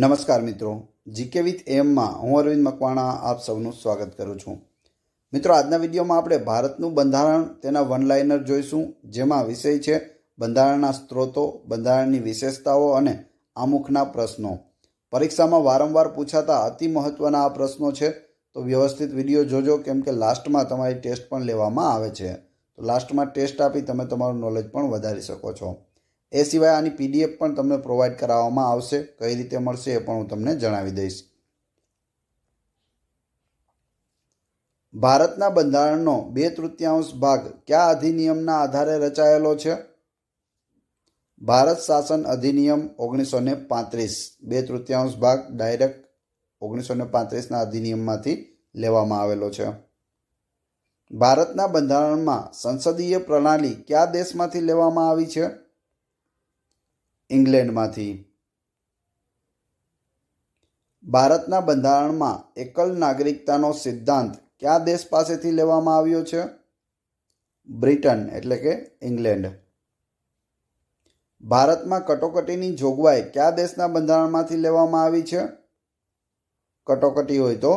નમસ્કાર મિત્રો GK with એમમાં હું અરવિંદ મકવાણા આપ સૌનું સ્વાગત કરું છું મિત્રો આજના વિડીયોમાં આપણે ભારતનું બંધારણ તેના વનલાઇનર જોઈશું જેમાં વિષય છે બંધારણના સ્ત્રોતો બંધારણની વિશેષતાઓ અને આમુખના પ્રશ્નો પરીક્ષામાં વારંવાર પૂછાતા અતિ મહત્ત્વના આ પ્રશ્નો છે તો વ્યવસ્થિત વિડીયો જોજો કેમ કે લાસ્ટમાં તમારી ટેસ્ટ પણ લેવામાં આવે છે તો લાસ્ટમાં ટેસ્ટ આપી તમે તમારું નોલેજ પણ વધારી શકો છો એ સિવાય આની પીડીએફ પણ તમને પ્રોવાઈડ કરાવવામાં આવશે કઈ રીતે મળશે એ પણ હું તમને જણાવી દઈશ ભારતના બંધારણનો બે તૃતીયાંશ ભાગ કયા અધિનિયમના આધારે રચાયેલો છે ભારત શાસન અધિનિયમ ઓગણીસો ને પાંત્રીસ બે તૃતીયાંશ ભાગ ડાયરેક્ટ ઓગણીસો ને પાંત્રીસના અધિનિયમમાંથી લેવામાં આવેલો છે ભારતના બંધારણમાં સંસદીય પ્રણાલી કયા દેશમાંથી લેવામાં આવી છે ઇંગ્લેન્ડમાંથી ભારતના બંધારણમાં એકલ નાગરિકતાનો સિદ્ધાંત કયા દેશ પાસેથી લેવામાં આવ્યો છે બ્રિટન એટલે કે ઇંગ્લેન્ડ ભારતમાં કટોકટીની જોગવાઈ કયા દેશના બંધારણમાંથી લેવામાં આવી છે કટોકટી હોય તો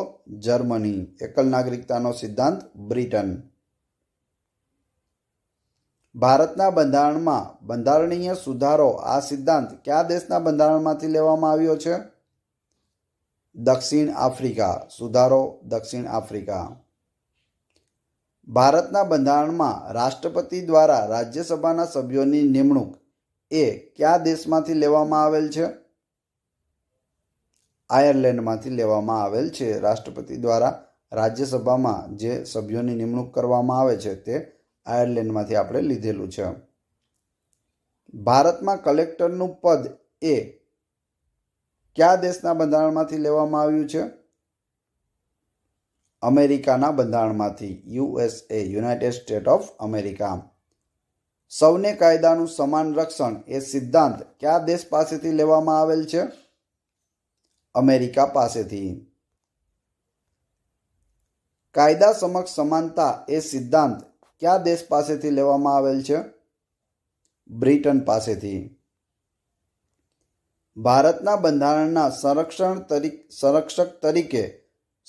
જર્મની એકલ નાગરિકતાનો સિદ્ધાંત બ્રિટન ભારતના બંધારણમાં બંધારણીય સુધારો આ સિદ્ધાંત કયા દેશના બંધારણમાંથી લેવામાં આવ્યો છે દક્ષિણ આફ્રિકા સુધારો દક્ષિણ આફ્રિકા ભારતના બંધારણમાં રાષ્ટ્રપતિ દ્વારા રાજ્યસભાના સભ્યોની નિમણૂક એ કયા દેશમાંથી લેવામાં આવેલ છે આયર્લેન્ડમાંથી લેવામાં આવેલ છે રાષ્ટ્રપતિ દ્વારા રાજ્યસભામાં જે સભ્યોની નિમણૂક કરવામાં આવે છે તે આયર્લેન્ડમાંથી આપણે લીધેલું છે ભારતમાં કલેક્ટરનું પદ એ કયા દેશના બંધારણમાંથી લેવામાં આવ્યું છે અમેરિકાના બંધારણમાંથી USA united state of America સૌને કાયદાનું સમાન રક્ષણ એ સિદ્ધાંત કયા દેશ પાસેથી લેવામાં આવેલ છે અમેરિકા પાસેથી કાયદા સમક્ષ સમાનતા એ સિદ્ધાંત કયા દેશ પાસેથી લેવામાં આવેલ છે બ્રિટન પાસેથી ભારતના બંધારણના સંરક્ષણ તરીકે સંરક્ષક તરીકે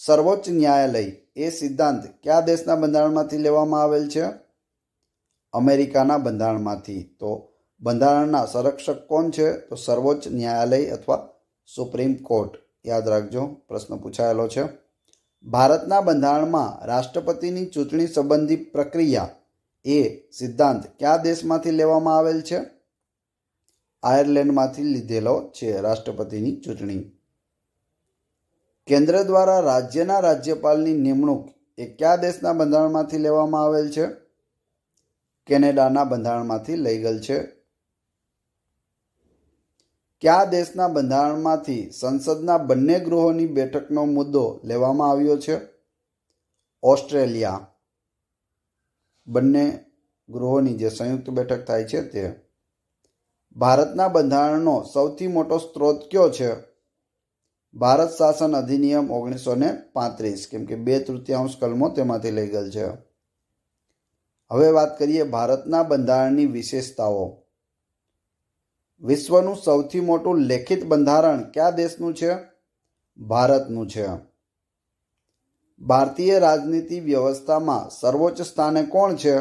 સર્વોચ્ચ ન્યાયાલય એ સિદ્ધાંત કયા દેશના બંધારણમાંથી લેવામાં આવેલ છે અમેરિકાના બંધારણમાંથી તો બંધારણના સંરક્ષક કોણ છે તો સર્વોચ્ચ ન્યાયાલય અથવા સુપ્રીમ કોર્ટ યાદ રાખજો પ્રશ્ન પૂછાયેલો છે ભારતના બંધારણમાં રાષ્ટ્રપતિની ચૂંટણી સંબંધી પ્રક્રિયા એ સિદ્ધાંત કયા દેશમાંથી લેવામાં આવેલ છે આયર્લેન્ડમાંથી લીધેલો છે રાષ્ટ્રપતિની ચૂંટણી કેન્દ્ર દ્વારા રાજ્યના રાજ્યપાલની નિમણૂક એ કયા દેશના બંધારણમાંથી લેવામાં આવેલ છે કેનેડાના બંધારણમાંથી લઈ ગયેલ છે કયા દેશના બંધારણમાંથી સંસદના બંને ગૃહોની બેઠકનો મુદ્દો લેવામાં આવ્યો છે ઓસ્ટ્રેલિયા બંને ગૃહોની જે સંયુક્ત બેઠક થાય છે તે ભારતના બંધારણનો સૌથી મોટો સ્ત્રોત કયો છે ભારત શાસન અધિનિયમ ઓગણીસો ને પાંત્રીસ કેમ કે બે તૃતીયાંશ કલમો તેમાંથી લઈ ગયેલ છે હવે વાત કરીએ ભારતના બંધારણની વિશેષતાઓ વિશ્વનું સૌથી મોટું લેખિત બંધારણ કયા દેશનું છે ભારતનું છે ભારતીય રાજનીતિ વ્યવસ્થામાં સર્વોચ્ચ સ્થાને કોણ છે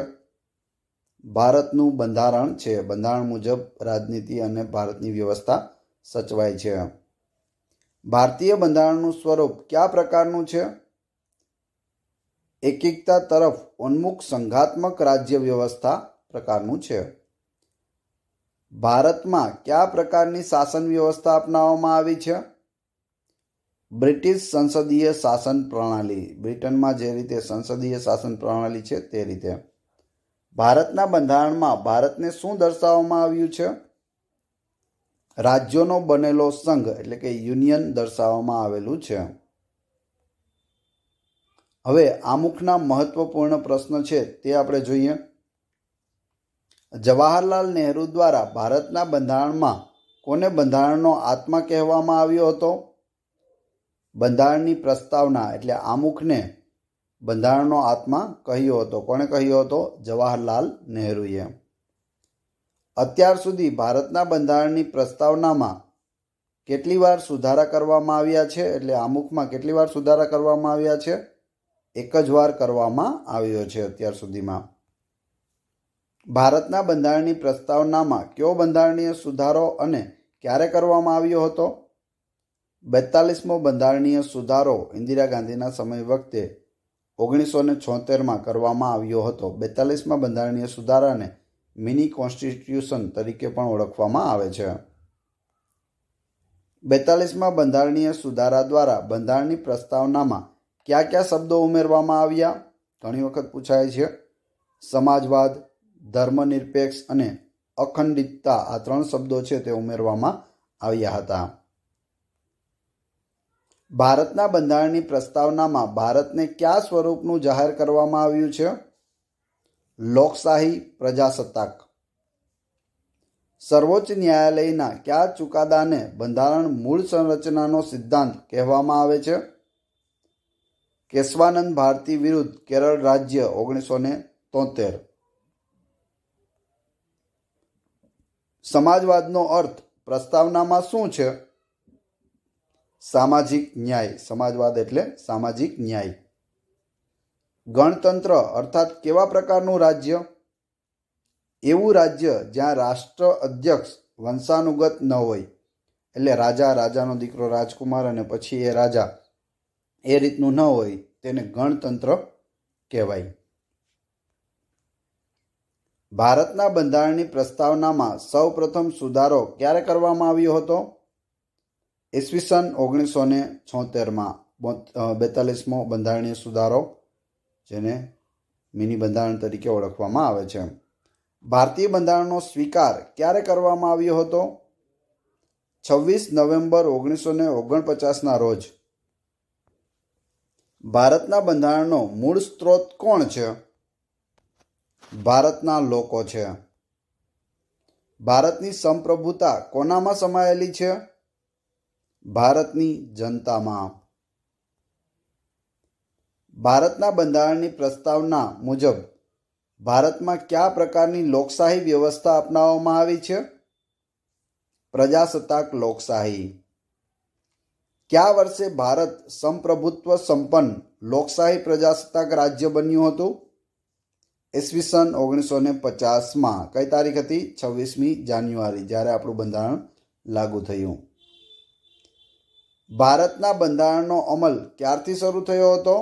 ભારતનું બંધારણ છે બંધારણ મુજબ રાજનીતિ અને ભારતની વ્યવસ્થા સચવાય છે ભારતીય બંધારણનું સ્વરૂપ કયા પ્રકારનું છે એકીકતા તરફ ઉન્મુખ સંઘાત્મક રાજ્ય વ્યવસ્થા પ્રકારનું છે ભારતમાં કયા પ્રકારની શાસન વ્યવસ્થા અપનાવવામાં આવી છે બ્રિટિશ સંસદીય શાસન પ્રણાલી બ્રિટનમાં જે રીતે સંસદીય શાસન પ્રણાલી છે તે રીતે ભારતના બંધારણમાં ભારતને શું દર્શાવવામાં આવ્યું છે રાજ્યોનો બનેલો સંઘ એટલે કે યુનિયન દર્શાવવામાં આવેલું છે હવે આમુખના મહત્વપૂર્ણ પ્રશ્ન છે તે આપણે જોઈએ જવાહરલાલ નહેરુ દ્વારા ભારતના બંધારણમાં કોને બંધારણનો આત્મા કહેવામાં આવ્યો હતો બંધારણની પ્રસ્તાવના એટલે આમુખને બંધારણનો આત્મા કહ્યો હતો કોણે કહ્યો હતો જવાહરલાલ નહેરુએ અત્યાર સુધી ભારતના બંધારણની પ્રસ્તાવનામાં કેટલી વાર સુધારા કરવામાં આવ્યા છે એટલે આમુખમાં કેટલી વાર સુધારા કરવામાં આવ્યા છે એક જ વાર કરવામાં આવ્યો છે અત્યાર સુધીમાં ભારતના બંધારણની પ્રસ્તાવનામાં કયો બંધારણીય સુધારો અને ક્યારે કરવામાં આવ્યો હતો બેતાલીસમો બંધારણીય સુધારો ઇન્દિરા ગાંધીના સમય વખતે ઓગણીસો ને છોતેરમાં કરવામાં આવ્યો હતો બેતાલીસમાં બંધારણીય સુધારાને મિની કોન્સ્ટિટ્યુશન તરીકે પણ ઓળખવામાં આવે છે બેતાલીસમાં બંધારણીય સુધારા દ્વારા બંધારણની પ્રસ્તાવનામાં કયા કયા શબ્દો ઉમેરવામાં આવ્યા ઘણી વખત પૂછાય છે સમાજવાદ ધર્મનિરપેક્ષ અને અખંડિતતા આ ત્રણ શબ્દો છે તે ઉમેરવામાં આવ્યા હતા ભારતના બંધારણની પ્રસ્તાવનામાં ભારતને કયા સ્વરૂપનું જાહેર કરવામાં આવ્યું છે લોકશાહી પ્રજાસત્તાક સર્વોચ્ચ ન્યાયાલયના કયા ચુકાદાને બંધારણ મૂળ સંરચનાનો સિદ્ધાંત કહેવામાં આવે છે કેશવાનંદ ભારતી વિરુદ્ધ કેરળ રાજ્ય ઓગણીસો ને તોતેર સમાજવાદનો અર્થ પ્રસ્તાવનામાં શું છે સામાજિક ન્યાય સમાજવાદ એટલે સામાજિક ન્યાય ગણતંત્ર અર્થાત કેવા પ્રકારનું રાજ્ય એવું રાજ્ય જ્યાં રાષ્ટ્ર અધ્યક્ષ વંશાનુગત ન હોય એટલે રાજા રાજાનો દીકરો રાજકુમાર અને પછી એ રાજા એ રીતનું ન હોય તેને ગણતંત્ર કહેવાય ભારતના બંધારણની પ્રસ્તાવનામાં સૌપ્રથમ સુધારો ક્યારે કરવામાં આવ્યો હતો ઈસવીસન ઓગણીસો ને છોતેરમાં બેતાલીસમો બંધારણીય સુધારો જેને મિની બંધારણ તરીકે ઓળખવામાં આવે છે ભારતીય બંધારણનો સ્વીકાર ક્યારે કરવામાં આવ્યો હતો છવ્વીસ નવેમ્બર ઓગણીસો ને ઓગણપચાસના રોજ ભારતના બંધારણનો મૂળ સ્ત્રોત કોણ છે ભારતના લોકો છે ભારતની સંપ્રભુતા કોનામાં સમાયેલી છે ભારતની જનતામાં ભારતના બંધારણની પ્રસ્તાવના મુજબ ભારતમાં કયા પ્રકારની લોકશાહી વ્યવસ્થા અપનાવવામાં આવી છે પ્રજાસત્તાક લોકશાહી કયા વર્ષે ભારત સંપ્રભુત્વ સંપન્ન લોકશાહી પ્રજાસત્તાક રાજ્ય બન્યું હતું ઈસવીસન ઓગણીસો ને પચાસમાં કઈ તારીખ હતી છવ્વીસમી જાન્યુઆરી જ્યારે આપણું બંધારણ લાગુ થયું ભારતના બંધારણનો અમલ ક્યારથી શરૂ થયો હતો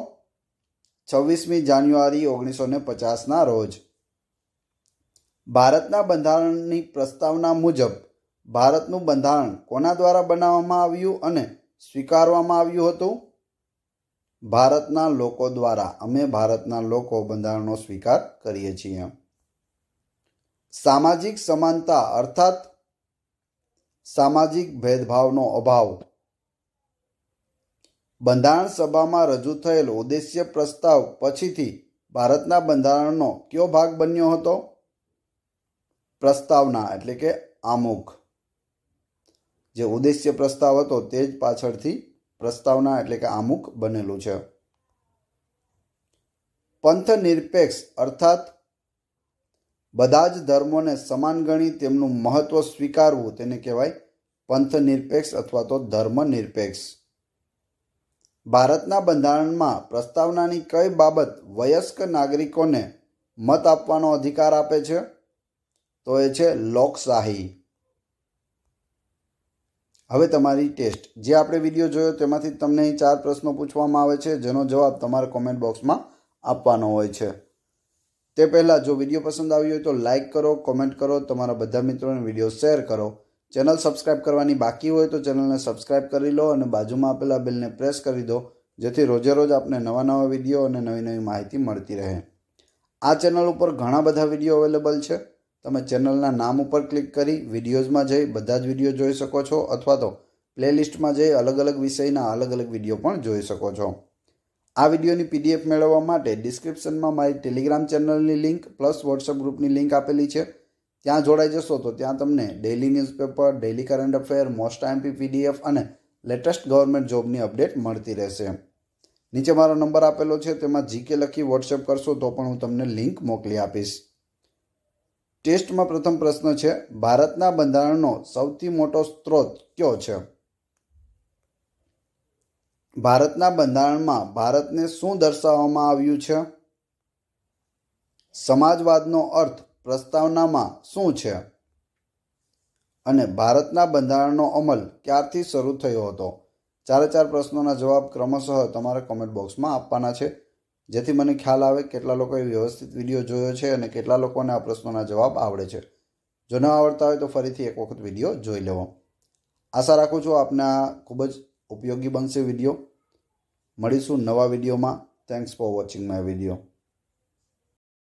છવ્વીસમી જાન્યુઆરી ઓગણીસો ને પચાસના રોજ ભારતના બંધારણની પ્રસ્તાવના મુજબ ભારતનું બંધારણ કોના દ્વારા બનાવવામાં આવ્યું અને સ્વીકારવામાં આવ્યું હતું ભારતના લોકો દ્વારા અમે ભારતના લોકો બંધારણનો સ્વીકાર કરીએ છીએ સામાજિક સમાનતા અર્થાત સામાજિક ભેદભાવનો અભાવ બંધારણ સભામાં રજૂ થયેલ ઉદ્દેશ્ય પ્રસ્તાવ પછીથી ભારતના બંધારણનો કયો ભાગ બન્યો હતો પ્રસ્તાવના એટલે કે આમુખ જે ઉદ્દેશ્ય પ્રસ્તાવ હતો તે જ પાછળથી પ્રસ્તાવના એટલે કે આમુખ બનેલું છે પંથ નિરપેક્ષ અર્થાત બધા જ ધર્મોને સમાન ગણી તેમનું મહત્વ સ્વીકારવું તેને કહેવાય પંથ નિરપેક્ષ અથવા તો ધર્મ નિરપેક્ષ ભારતના બંધારણમાં પ્રસ્તાવનાની કઈ બાબત વયસ્ક નાગરિકોને મત આપવાનો અધિકાર આપે છે તો એ છે લોકશાહી હવે તમારી ટેસ્ટ જે આપણે વિડીયો જોયો તેમાંથી તમને ચાર પ્રશ્નો પૂછવામાં આવે છે જેનો જવાબ તમારા કોમેન્ટ બોક્સમાં આપવાનો હોય છે તે પહેલાં જો વિડીયો પસંદ આવ્યો હોય તો લાઇક કરો કોમેન્ટ કરો તમારા બધા મિત્રોને વિડીયો શેર કરો ચેનલ સબસ્ક્રાઇબ કરવાની બાકી હોય તો ચેનલને સબસ્ક્રાઇબ કરી લો અને બાજુમાં આપેલા બિલને પ્રેસ કરી દો જેથી રોજે રોજ આપને નવા નવા વિડીયો અને નવી નવી માહિતી મળતી રહે આ ચેનલ ઉપર ઘણા બધા વિડીયો અવેલેબલ છે તમે ચેનલના નામ ઉપર ક્લિક કરી વિડીયોઝમાં જઈ બધા જ વિડીયો જોઈ શકો છો અથવા તો પ્લેલિસ્ટમાં જઈ અલગ અલગ વિષયના અલગ અલગ વિડીયો પણ જોઈ શકો છો આ વિડીયોની પીડીએફ મેળવવા માટે ડિસ્ક્રિપ્શનમાં મારી ટેલિગ્રામ ચેનલની લિંક પ્લસ વોટ્સઅપ ગ્રુપની લિંક આપેલી છે ત્યાં જોડાઈ જશો તો ત્યાં તમને daily newspaper daily current affair most IMP PDF અને લેટેસ્ટ ગવર્મેન્ટ જોબની અપડેટ મળતી રહેશે નીચે મારો નંબર આપેલો છે તેમાં જીકે લખી વોટ્સએપ કરશો તો પણ હું તમને લિંક મોકલી આપીશ ટેસ્ટમાં પ્રથમ પ્રશ્ન છે ભારતના બંધારણનો સૌથી મોટો સ્ત્રોત કયો છે ભારતના બંધારણમાં ભારતને શું દર્શાવવામાં આવ્યું છે સમાજવાદનો અર્થ પ્રસ્તાવનામાં શું છે અને ભારતના બંધારણનો અમલ ક્યારથી શરૂ થયો હતો ચારે ચાર પ્રશ્નોના જવાબ ક્રમશઃ તમારા કોમેન્ટ બોક્સમાં આપવાના છે જેથી મને ખ્યાલ આવે કેટલા લોકોએ વ્યવસ્થિત વિડીયો જોયો છે અને કેટલા લોકોને આ પ્રશ્નોના જવાબ આવડે છે જો ન આવડતા હોય તો ફરીથી એક વખત વિડીયો જોઈ લેવો આશા રાખું છું આપને આ ખૂબ જ ઉપયોગી બનશે વિડીયો મળીશું નવા વિડીયોમાં thanks for watching my video